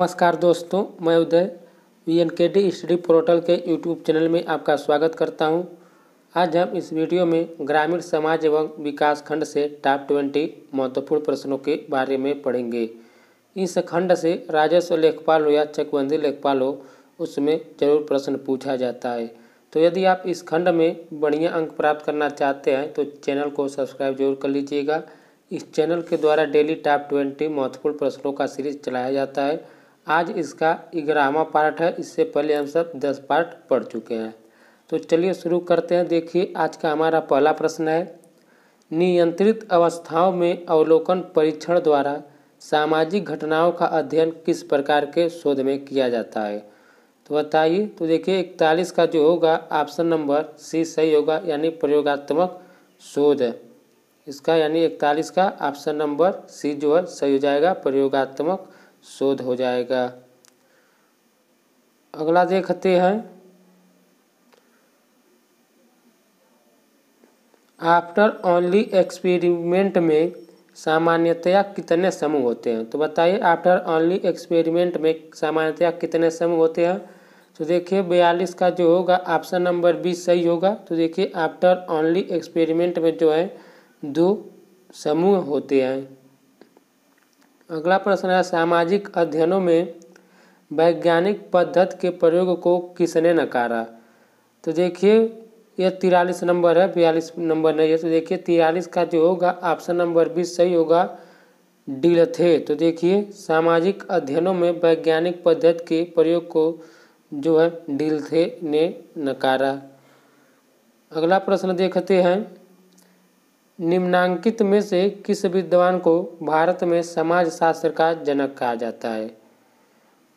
नमस्कार दोस्तों मैं Uday V N K D study portal के यूट्यूब चैनल में आपका स्वागत करता हूं। आज हम इस वीडियो में ग्रामीण समाज एवं विकास खंड से टॉप ट्वेंटी महत्वपूर्ण प्रश्नों के बारे में पढ़ेंगे इस खंड से राजस्व लेखपाल हो या चकबंदी लेखपाल हो उसमें जरूर प्रश्न पूछा जाता है तो यदि आप इस खंड में बढ़िया अंक प्राप्त करना चाहते हैं तो चैनल को सब्सक्राइब जरूर कर लीजिएगा इस चैनल के द्वारा डेली टॉप ट्वेंटी महत्वपूर्ण प्रश्नों का सीरीज चलाया जाता है आज इसका ग्यारहवा पार्ट है इससे पहले हम सब दस पार्ट पढ़ चुके हैं तो चलिए शुरू करते हैं देखिए आज का हमारा पहला प्रश्न है नियंत्रित अवस्थाओं में अवलोकन परीक्षण द्वारा सामाजिक घटनाओं का अध्ययन किस प्रकार के शोध में किया जाता है तो बताइए तो देखिए इकतालीस का जो होगा ऑप्शन नंबर सी सही होगा यानी प्रयोगात्मक शोध इसका यानी इकतालीस का ऑप्शन नंबर सी जो है सही हो जाएगा प्रयोगात्मक शोध हो जाएगा अगला देखते हैं आफ्टर ओनली एक्सपेरिमेंट में सामान्यतया कितने समूह होते हैं तो बताइए आफ्टर ओनली एक्सपेरिमेंट में सामान्यतया कितने समूह होते हैं तो देखिए बयालीस का जो होगा ऑप्शन नंबर बी सही होगा तो देखिए आफ्टर ओनली एक्सपेरिमेंट में जो है दो समूह होते हैं अगला प्रश्न है सामाजिक अध्ययनों में वैज्ञानिक पद्धति के प्रयोग को किसने नकारा तो देखिए यह तिरालीस नंबर है बयालीस नंबर नहीं है तो देखिए तिरालीस का जो होगा ऑप्शन नंबर बीस सही होगा डील थे तो देखिए सामाजिक अध्ययनों में वैज्ञानिक पद्धति के प्रयोग को जो है डील थे ने नकारा अगला प्रश्न देखते हैं निम्नांकित में से किस विद्वान को भारत में समाज शास्त्र का जनक कहा जाता है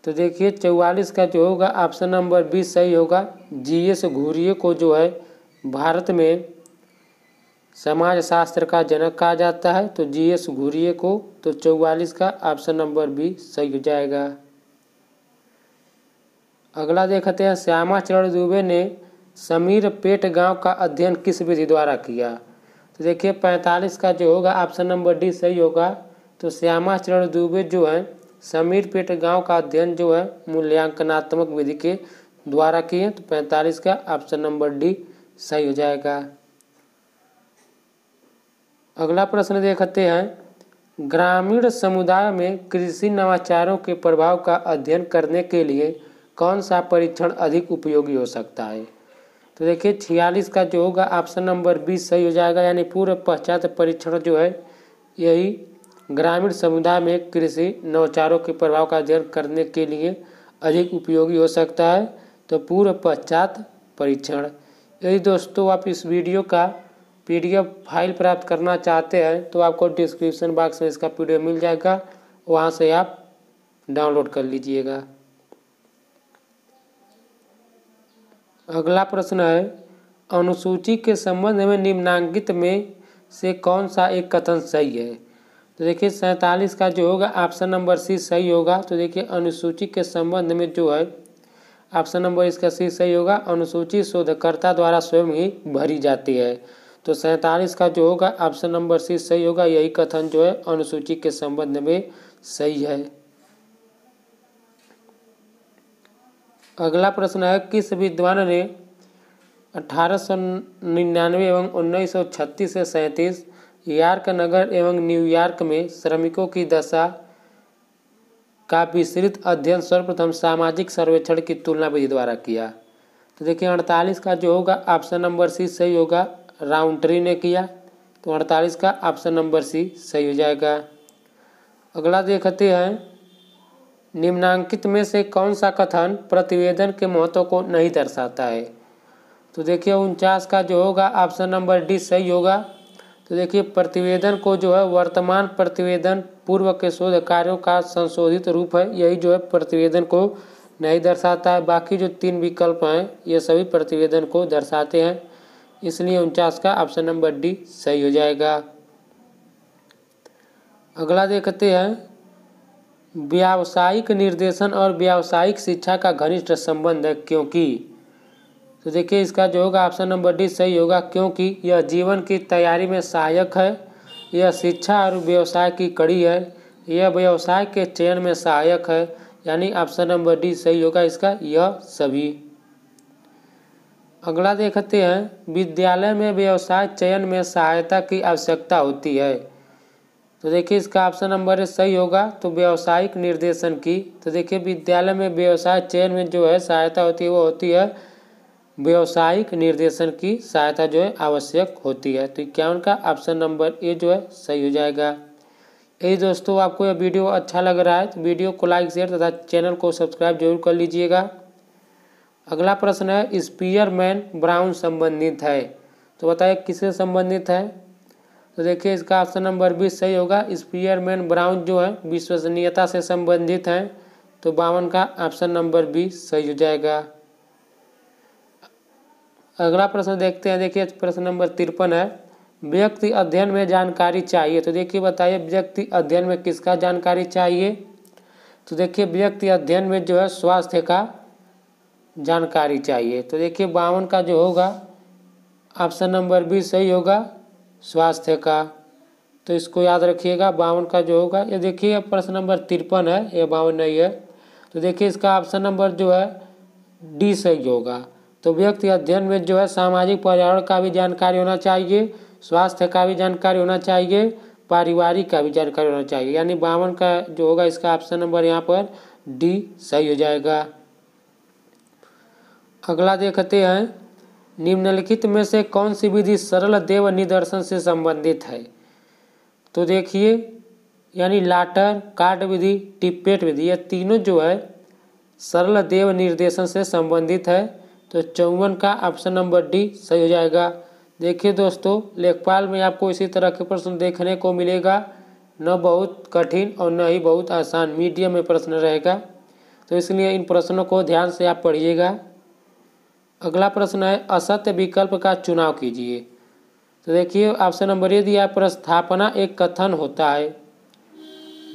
तो देखिए चौवालीस का जो होगा ऑप्शन नंबर बी सही होगा जी एस घूरिये को जो है भारत में समाज शास्त्र का जनक कहा जाता है तो जी एस घूरिये को तो चौवालीस का ऑप्शन नंबर बी सही हो जाएगा अगला देखते हैं श्यामाचरण दुबे ने समीर पेट गांव का अध्ययन किस विधि द्वारा किया देखिए पैंतालीस का जो होगा ऑप्शन नंबर डी सही होगा तो श्यामाचरण दुबे जो है समीर पेट गाँव का अध्ययन जो है मूल्यांकनात्मक विधि के द्वारा किए तो पैंतालीस का ऑप्शन नंबर डी सही हो जाएगा अगला प्रश्न देखते हैं ग्रामीण समुदाय में कृषि नवाचारों के प्रभाव का अध्ययन करने के लिए कौन सा परीक्षण अधिक उपयोगी हो सकता है तो देखिए छियालीस का जो होगा ऑप्शन नंबर बीस सही हो जाएगा यानी पूर्व पश्चात परीक्षण जो है यही ग्रामीण समुदाय में कृषि नवचारों के प्रभाव का अध्ययन करने के लिए अधिक उपयोगी हो सकता है तो पूर्व पश्चात परीक्षण यदि दोस्तों आप इस वीडियो का पीडीएफ फाइल प्राप्त करना चाहते हैं तो आपको डिस्क्रिप्शन बॉक्स में इसका पीडीएफ मिल जाएगा वहाँ से आप डाउनलोड कर लीजिएगा अगला प्रश्न है अनुसूची के संबंध में निम्नांकित में से कौन सा एक कथन सही है तो देखिए सैंतालीस का जो होगा ऑप्शन नंबर सी सही होगा तो देखिए अनुसूची के संबंध में जो है ऑप्शन नंबर इसका सी सही होगा अनुसूची शोधकर्ता द्वारा स्वयं ही भरी जाती है तो सैंतालीस का जो होगा ऑप्शन नंबर सी सही होगा यही कथन जो है अनुसूची के संबंध में सही है अगला प्रश्न है किस विद्वान ने अठारह एवं 1936 से सैंतीस यार्क नगर एवं न्यूयॉर्क में श्रमिकों की दशा का विस्तृत अध्ययन सर्वप्रथम सामाजिक सर्वेक्षण की तुलना विधि द्वारा किया तो देखिए अड़तालीस का जो होगा ऑप्शन नंबर सी सही होगा राउंड्री ने किया तो अड़तालीस का ऑप्शन नंबर सी सही हो जाएगा अगला देखते हैं निम्नांकित में से कौन सा कथन प्रतिवेदन के महत्व को नहीं दर्शाता है तो देखिए उनचास का जो होगा ऑप्शन नंबर डी सही होगा तो देखिए प्रतिवेदन को जो है वर्तमान प्रतिवेदन पूर्व के शोध कार्यों का संशोधित रूप है यही जो है प्रतिवेदन को नहीं दर्शाता है बाकी जो तीन विकल्प हैं ये सभी प्रतिवेदन को दर्शाते हैं इसलिए उनचास का ऑप्शन नंबर डी सही हो जाएगा अगला देखते हैं व्यावसायिक निर्देशन और व्यावसायिक शिक्षा का घनिष्ठ संबंध है क्योंकि तो देखिए इसका जो होगा ऑप्शन नंबर डी सही होगा क्योंकि यह जीवन की तैयारी में सहायक है यह शिक्षा और व्यवसाय की कड़ी है यह व्यवसाय के चयन में सहायक है यानी ऑप्शन नंबर डी सही होगा इसका यह सभी अगला देखते हैं विद्यालय में व्यवसाय चयन में सहायता की आवश्यकता होती है तो देखिए इसका ऑप्शन नंबर है सही होगा तो व्यावसायिक निर्देशन की तो देखिए विद्यालय में व्यवसाय चयन में जो है सहायता होती है वो होती है व्यावसायिक निर्देशन की सहायता जो है आवश्यक होती है तो इक्यावन का ऑप्शन नंबर ए जो है सही हो जाएगा यही दोस्तों आपको यह वीडियो अच्छा लग रहा है तो वीडियो को लाइक शेयर तथा चैनल को सब्सक्राइब जरूर कर लीजिएगा अगला प्रश्न है स्पीयरमैन ब्राउन संबंधित है तो बताइए किससे संबंधित है तो देखिए इसका ऑप्शन नंबर बीस सही होगा स्पीयरमैन ब्राउन जो है विश्वसनीयता से संबंधित हैं तो बावन का ऑप्शन नंबर बी सही हो जाएगा अगला प्रश्न देखते हैं देखिए प्रश्न नंबर तिरपन है व्यक्ति अध्ययन में जानकारी चाहिए तो देखिए बताइए व्यक्ति अध्ययन में किसका जानकारी चाहिए तो देखिए व्यक्ति अध्ययन में जो है स्वास्थ्य का जानकारी चाहिए तो देखिए बावन का जो होगा ऑप्शन नंबर बी सही होगा स्वास्थ्य का तो इसको याद रखिएगा बावन का जो होगा ये देखिए प्रश्न नंबर तिरपन है ये बावन नहीं है तो देखिए इसका ऑप्शन नंबर जो है डी सही होगा तो व्यक्ति अध्ययन में जो है सामाजिक पर्यावरण का भी जानकारी होना चाहिए स्वास्थ्य का भी जानकारी होना चाहिए पारिवारिक का भी जानकारी होना चाहिए यानी बावन का जो होगा इसका ऑप्शन नंबर यहाँ पर डी सही हो जाएगा अगला देखते हैं निम्नलिखित में से कौन सी विधि सरल देव निदर्शन से संबंधित है तो देखिए यानी लाटर कार्ड विधि टिपेट विधि ये तीनों जो है सरल देव निर्देशन से संबंधित है तो चौवन का ऑप्शन नंबर डी सही हो जाएगा देखिए दोस्तों लेखपाल में आपको इसी तरह के प्रश्न देखने को मिलेगा न बहुत कठिन और न ही बहुत आसान मीडियम में प्रश्न रहेगा तो इसलिए इन प्रश्नों को ध्यान से आप पढ़िएगा अगला प्रश्न है असत्य विकल्प का चुनाव कीजिए तो देखिए ऑप्शन नंबर ए दिया प्रस्थापना एक कथन होता है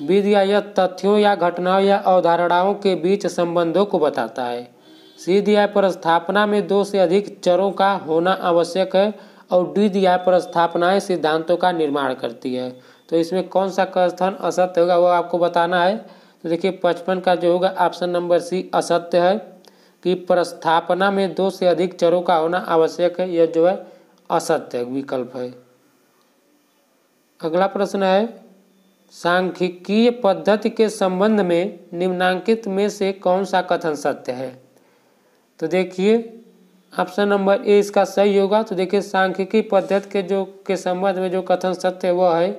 बी दिया यह तथ्यों या घटनाओं या अवधारणाओं के बीच संबंधों को बताता है सी दिया प्रस्थापना में दो से अधिक चरों का होना आवश्यक है और डी दिया प्रस्थापनाएं सिद्धांतों का निर्माण करती है तो इसमें कौन सा कथन असत्य होगा वो आपको बताना है तो देखिए पचपन का जो होगा ऑप्शन नंबर सी असत्य है कि प्रस्थापना में दो से अधिक चरों का होना आवश्यक है यह जो है असत्य विकल्प है अगला प्रश्न है सांख्यिकीय पद्धति के संबंध में निम्नांकित में से कौन सा कथन सत्य है तो देखिए ऑप्शन नंबर ए इसका सही होगा तो देखिए सांख्यिकी पद्धति के जो के संबंध में जो कथन सत्य वह है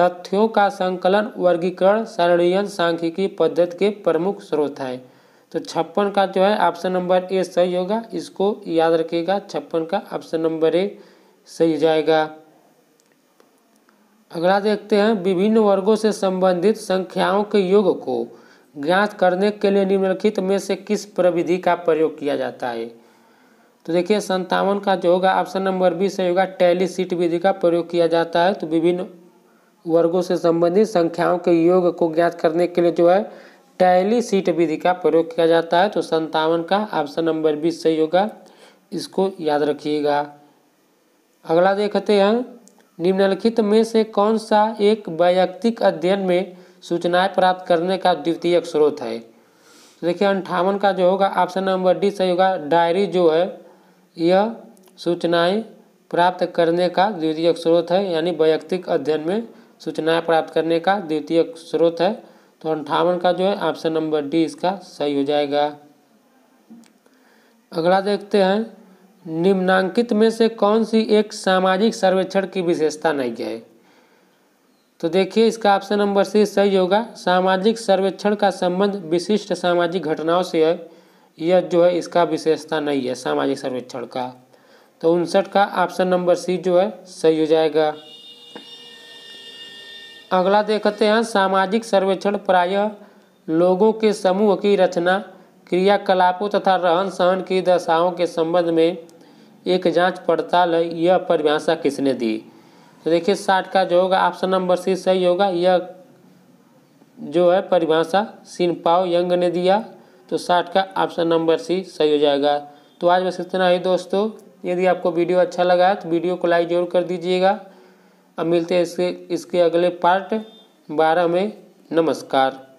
तथ्यों का संकलन वर्गीकरण सारणीयन सांख्यिकी पद्धति के प्रमुख स्रोत हैं तो छप्पन का जो है ऑप्शन नंबर ए सही होगा इसको याद रखिएगा छप्पन का ऑप्शन नंबर ए सही जाएगा अगला देखते हैं विभिन्न वर्गों से संबंधित संख्याओं के योग को ज्ञात करने के लिए निम्नलिखित में से किस प्रविधि का प्रयोग किया जाता है तो देखिए संतावन का जो होगा ऑप्शन नंबर बी सही होगा टैली सीट विधि का प्रयोग किया जाता है तो विभिन्न वर्गों से संबंधित संख्याओं के योग को ज्ञात करने के लिए जो है टैली सीट विधि का प्रयोग किया जाता है तो संतावन का ऑप्शन नंबर बीस सही होगा इसको याद रखिएगा अगला देखते हैं निम्नलिखित में से कौन सा एक वैयक्तिक अध्ययन में सूचनाएं प्राप्त करने का द्वितीय स्रोत है तो देखिए अंठावन का जो होगा ऑप्शन नंबर डी सही होगा डायरी जो है यह सूचनाएं प्राप्त करने का द्वितीय स्रोत है यानी वैयक्तिक अध्ययन में सूचनाएं प्राप्त करने का द्वितीय स्रोत है तो अंठावन का जो है ऑप्शन नंबर डी इसका सही हो जाएगा अगला देखते हैं निम्नांकित में से कौन सी एक सामाजिक सर्वेक्षण की विशेषता नहीं है तो देखिए इसका ऑप्शन नंबर सी सही होगा सामाजिक सर्वेक्षण का संबंध विशिष्ट सामाजिक घटनाओं से है यह जो है इसका विशेषता नहीं है सामाजिक सर्वेक्षण का तो उनसठ का ऑप्शन नंबर सी जो है सही हो जाएगा अगला देखते हैं सामाजिक सर्वेक्षण प्रायः लोगों के समूह की रचना क्रियाकलापों तथा रहन सहन की दशाओं के संबंध में एक जांच पड़ताल है यह परिभाषा किसने दी तो देखिए साठ का जो होगा ऑप्शन नंबर सी सही होगा यह जो है परिभाषा सिनपाओ यंग ने दिया तो साठ का ऑप्शन नंबर सी सही हो जाएगा तो आज बस इतना ही दोस्तों यदि आपको वीडियो अच्छा लगा है तो वीडियो को लाइक जरूर कर दीजिएगा अब मिलते हैं इसके इसके अगले पार्ट बारह में नमस्कार